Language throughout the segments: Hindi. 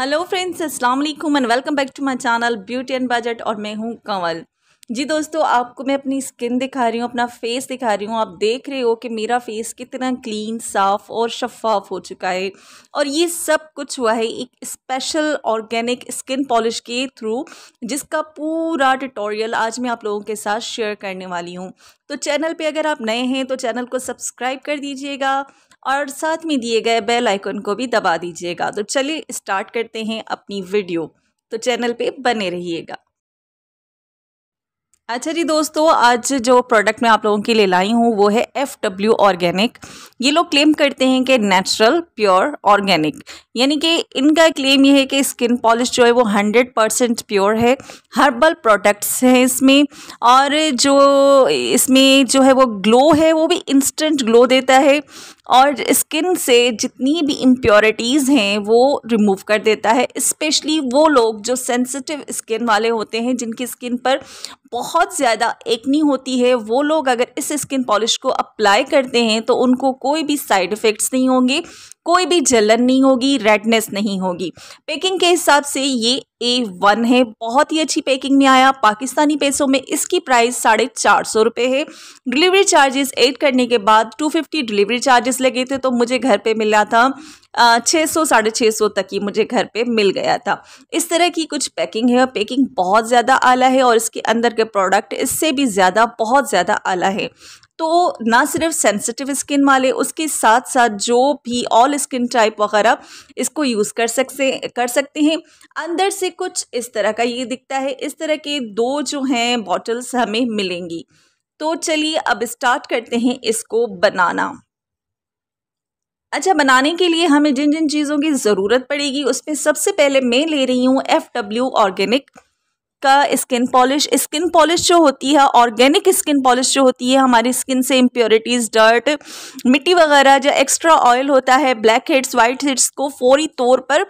हेलो फ्रेंड्स अस्सलाम वालेकुम and welcome back to my channel beauty and budget और मैं हूं कंवल जी दोस्तों आपको मैं अपनी स्किन दिखा रही हूँ अपना फेस दिखा रही हूँ आप देख रहे हो कि मेरा फेस कितना क्लीन साफ और शफाफ हो चुका है और ये सब कुछ हुआ है एक स्पेशल ऑर्गेनिक स्किन पॉलिश के थ्रू जिसका पूरा ट्यूटोरियल आज मैं आप लोगों के साथ शेयर करने वाली हूँ तो चैनल पे अगर आप नए हैं तो चैनल को सब्सक्राइब कर दीजिएगा और साथ में दिए गए बेल आइकन को भी दबा दीजिएगा तो चलिए स्टार्ट करते हैं अपनी वीडियो तो चैनल पे बने रहिएगा अच्छा जी दोस्तों आज जो प्रोडक्ट मैं आप लोगों के लिए लाई हूँ वो है एफ डब्ल्यू ऑर्गेनिक ये लोग क्लेम करते हैं कि नेचुरल प्योर ऑर्गेनिक यानी कि इनका क्लेम ये है कि स्किन पॉलिश जो है वो हंड्रेड परसेंट प्योर है हर्बल प्रोडक्ट्स हैं इसमें और जो इसमें जो है वो ग्लो है वो भी इंस्टेंट ग्लो देता है और स्किन से जितनी भी इम्प्योरिटीज़ हैं वो रिमूव कर देता है स्पेशली वो लोग जो सेंसिटिव स्किन वाले होते हैं जिनकी स्किन पर बहुत ज़्यादा एक्नी होती है वो लोग अगर इस स्किन पॉलिश को अप्लाई करते हैं तो उनको कोई भी साइड इफ़ेक्ट्स नहीं होंगे कोई भी जलन नहीं होगी रेडनेस नहीं होगी पैकिंग के हिसाब से ये ए वन है बहुत ही अच्छी पैकिंग में आया पाकिस्तानी पैसों में इसकी प्राइस साढ़े चार सौ रुपये है डिलीवरी चार्जेस ऐड करने के बाद टू फिफ्टी डिलीवरी चार्जेस लगे थे तो मुझे घर पे मिला था छः सौ साढ़े छः सौ तक ही मुझे घर पे मिल गया था इस तरह की कुछ पैकिंग है पैकिंग बहुत ज़्यादा आला है और इसके अंदर के प्रोडक्ट इससे भी ज़्यादा बहुत ज़्यादा आला है तो ना सिर्फ सेंसिटिव स्किन वाले उसके साथ साथ जो भी ऑल स्किन टाइप वगैरह इसको यूज़ कर सकते कर सकते हैं अंदर से कुछ इस तरह का ये दिखता है इस तरह के दो जो हैं बॉटल्स हमें मिलेंगी तो चलिए अब स्टार्ट करते हैं इसको बनाना अच्छा बनाने के लिए हमें जिन जिन चीज़ों की ज़रूरत पड़ेगी उसमें सबसे पहले मैं ले रही हूँ एफ़ डब्ल्यू ऑर्गेनिक का स्किन पॉलिश स्किन पॉलिश जो होती है ऑर्गेनिक स्किन पॉलिश जो होती है हमारी स्किन से इम्प्योरिटीज़ डर्ट मिट्टी वगैरह जो एक्स्ट्रा ऑयल होता है ब्लैक हेड्स वाइट हेड्स को फौरी तौर पर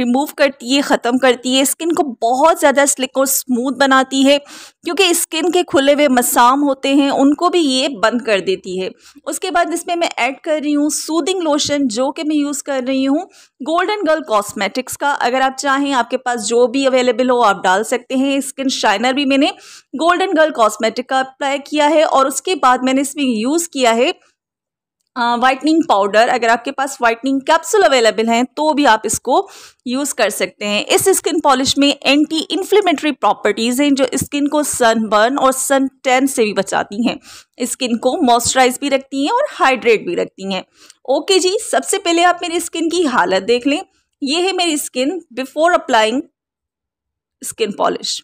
रिमूव करती है ख़त्म करती है स्किन को बहुत ज़्यादा स्लिक और स्मूथ बनाती है क्योंकि स्किन के खुले हुए मसाम होते हैं उनको भी ये बंद कर देती है उसके बाद इसमें मैं ऐड कर रही हूँ सूदिंग लोशन जो कि मैं यूज़ कर रही हूँ गोल्डन गर्ल कॉस्मेटिक्स का अगर आप चाहें आपके पास जो भी अवेलेबल हो आप डाल सकते हैं ये स्किन शाइनर भी मैंने गोल्डन गर्ल कॉस्मेटिक का अप्लाई किया है और उसके बाद मैंने इसमें यूज़ किया है वाइटनिंग uh, पाउडर अगर आपके पास वाइटनिंग कैप्सूल अवेलेबल हैं तो भी आप इसको यूज़ कर सकते हैं इस स्किन पॉलिश में एंटी इन्फ्लेमेटरी प्रॉपर्टीज़ हैं जो स्किन को सनबर्न और सन टेन से भी बचाती हैं स्किन को मॉइस्चराइज भी रखती हैं और हाइड्रेट भी रखती हैं ओके जी सबसे पहले आप मेरी स्किन की हालत देख लें यह है मेरी skin before applying skin polish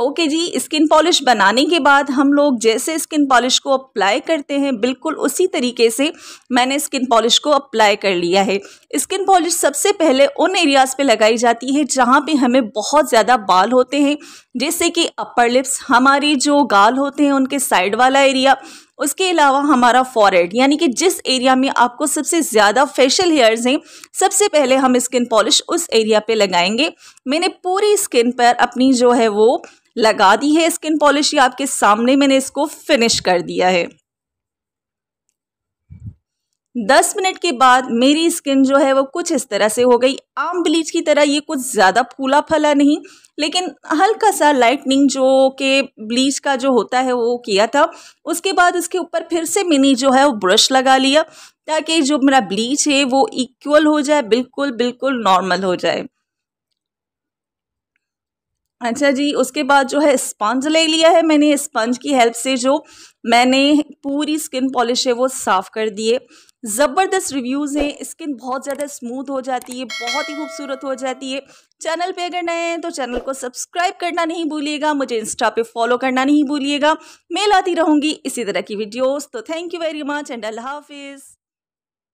okay जी स्किन पॉलिश बनाने के बाद हम लोग जैसे स्किन पॉलिश को अप्लाई करते हैं बिल्कुल उसी तरीके से मैंने स्किन पॉलिश को अप्लाई कर लिया है स्किन पॉलिश सबसे पहले उन एरियाज़ पे लगाई जाती है जहाँ पे हमें बहुत ज़्यादा बाल होते हैं जैसे कि अपर लिप्स हमारी जो गाल होते हैं उनके साइड वाला एरिया उसके अलावा हमारा फॉरहेड यानी कि जिस एरिया में आपको सबसे ज़्यादा फेशियल हेयर्स हैं सबसे पहले हम स्किन पॉलिश उस एरिया पे लगाएंगे मैंने पूरी स्किन पर अपनी जो है वो लगा दी है स्किन पॉलिश या आपके सामने मैंने इसको फिनिश कर दिया है दस मिनट के बाद मेरी स्किन जो है वो कुछ इस तरह से हो गई आम ब्लीच की तरह ये कुछ ज़्यादा फूला फला नहीं लेकिन हल्का सा लाइटनिंग जो के ब्लीच का जो होता है वो किया था उसके बाद उसके ऊपर फिर से मैंने जो है वो ब्रश लगा लिया ताकि जो मेरा ब्लीच है वो इक्वल हो जाए बिल्कुल बिल्कुल नॉर्मल हो जाए अच्छा जी उसके बाद जो है स्पंज ले लिया है मैंने स्पंज की हेल्प से जो मैंने पूरी स्किन पॉलिश है वो साफ़ कर दिए ज़बरदस्त रिव्यूज़ हैं स्किन बहुत ज़्यादा स्मूथ हो जाती है बहुत ही खूबसूरत हो जाती है चैनल पे अगर नए हैं तो चैनल को सब्सक्राइब करना नहीं भूलिएगा मुझे इंस्टा पे फॉलो करना नहीं भूलिएगा मैं लाती रहूँगी इसी तरह की वीडियोज़ तो thank you very much and अल्लाह हाफिज़